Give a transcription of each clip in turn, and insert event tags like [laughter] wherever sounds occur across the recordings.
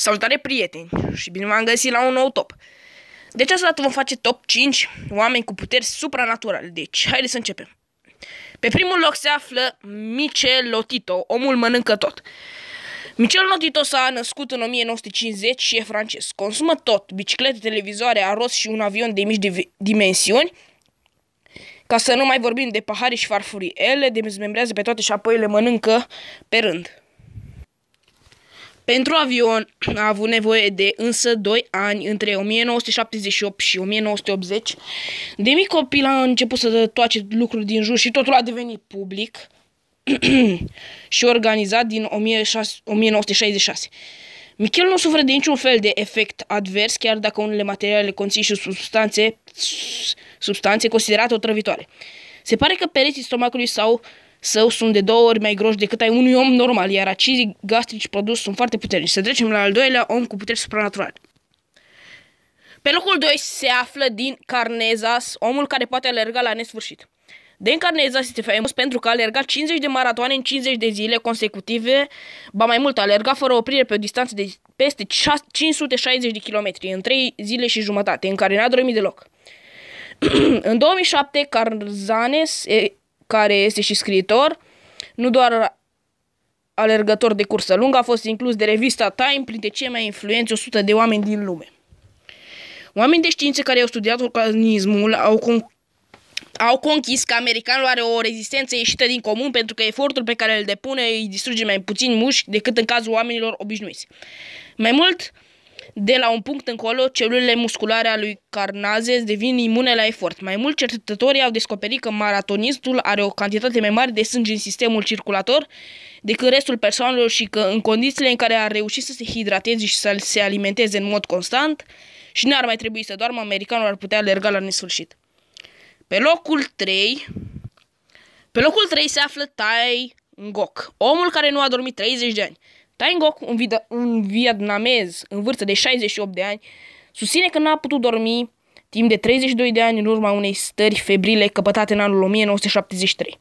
Salutare prieteni și bine v-am găsit la un nou top. De această dată vom face top 5 oameni cu puteri supranaturale. Deci, haideți să începem. Pe primul loc se află Lotito, omul mănâncă tot. Lotito s-a născut în 1950 și e francez. Consumă tot, biciclete, televizoare, aros și un avion de mici dimensiuni, ca să nu mai vorbim de pahare și farfurii. Ele dezmembrează pe toate și apoi le mănâncă pe rând. Pentru avion a avut nevoie de însă 2 ani între 1978 și 1980. De mic copil a început să toace lucruri din jur și totul a devenit public [clears throat] și organizat din 1966. Michel nu suferă de niciun fel de efect advers, chiar dacă unele materiale conțin și substanțe, substanțe considerate otrăvitoare. Se pare că pereții stomacului sau său sunt de două ori mai groși decât ai unui om normal, iar acizii gastrici produs sunt foarte puternici. Să trecem la al doilea om cu puteri supranaturale. Pe locul 2 se află din Carnezas, omul care poate alerga la nesfârșit. Din Carnezas este faimos pentru că a alergat 50 de maratoane în 50 de zile consecutive, ba mai mult, a alergat fără oprire pe o distanță de peste 560 de kilometri în 3 zile și jumătate, în care n-a dormit deloc. [clears throat] în 2007, Carzanes care este și scriitor, nu doar alergător de cursă lungă, a fost inclus de revista Time printre cei mai influenți 100 de oameni din lume. Oameni de știință care au studiat organismul au, con- au conchis că americanul are o rezistență ieșită din comun pentru că efortul pe care îl depune îi distruge mai puțin mușchi decât în cazul oamenilor obișnuiți. Mai mult, de la un punct încolo, celulele musculare ale lui carnaze devin imune la efort. Mai mult, cercetătorii au descoperit că maratonistul are o cantitate mai mare de sânge în sistemul circulator decât restul persoanelor și că în condițiile în care a reușit să se hidrateze și să se alimenteze în mod constant și nu ar mai trebui să doarmă, americanul ar putea alerga la nesfârșit. Pe locul 3, pe locul 3 se află Tai Ngoc, omul care nu a dormit 30 de ani. Tai Ngoc, un, vid- un vietnamez în vârstă de 68 de ani, susține că n-a putut dormi timp de 32 de ani în urma unei stări febrile căpătate în anul 1973.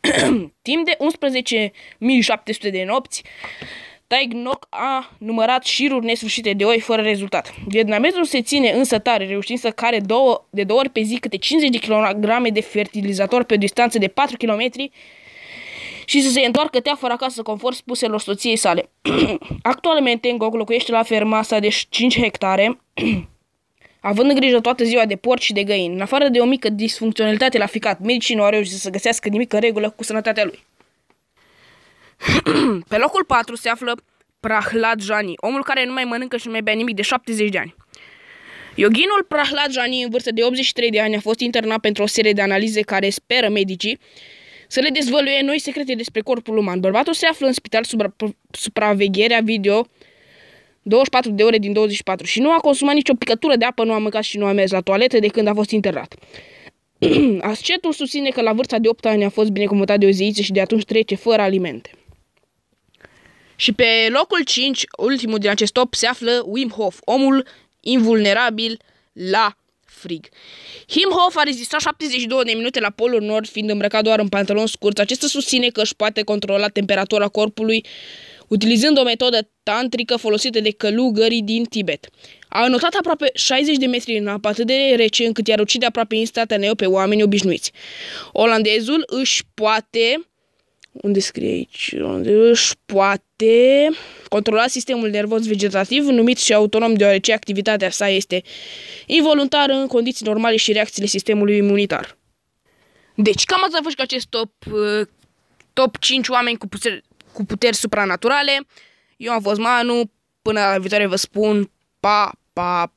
[clears throat] timp de 11.700 de nopți, Tai Ngoc a numărat șiruri nesfârșite de oi fără rezultat. Vietnamezul se ține însă tare, reușind să care două, de două ori pe zi câte 50 de kg de fertilizator pe o distanță de 4 km și să se întoarcă teafăr acasă conform spuselor soției sale. [clears throat] Actualmente Ngog locuiește la ferma sa de 5 hectare, [clears throat] având în grijă toată ziua de porci și de găini. În afară de o mică disfuncționalitate la ficat, medicii nu au reușit să găsească nimic în regulă cu sănătatea lui. [clears throat] Pe locul 4 se află Prahlad Jani, omul care nu mai mănâncă și nu mai bea nimic de 70 de ani. Yoginul Prahlad Jani, în vârstă de 83 de ani, a fost internat pentru o serie de analize care speră medicii să le dezvăluie noi secrete despre corpul uman. Bărbatul se află în spital sub supravegherea video 24 de ore din 24 și nu a consumat nicio picătură de apă, nu a mâncat și nu a mers la toaletă de când a fost internat. [clears throat] Ascetul susține că la vârsta de 8 ani a fost binecuvântat de o zeiță și de atunci trece fără alimente. Și pe locul 5, ultimul din acest top, se află Wim Hof, omul invulnerabil la frig. Himhoff a rezistat 72 de minute la Polul Nord, fiind îmbrăcat doar în pantaloni scurți. Acesta susține că își poate controla temperatura corpului utilizând o metodă tantrică folosită de călugării din Tibet. A înotat aproape 60 de metri în apă atât de rece încât i-ar ucide aproape instantaneu pe oameni obișnuiți. Olandezul își poate unde scrie aici, unde își poate controla sistemul nervos vegetativ numit și autonom deoarece activitatea sa este involuntară în condiții normale și reacțiile sistemului imunitar. Deci cam asta a fost cu acest top, uh, top 5 oameni cu puteri, cu puteri supranaturale. Eu am fost Manu, până la viitoare vă spun pa, pa,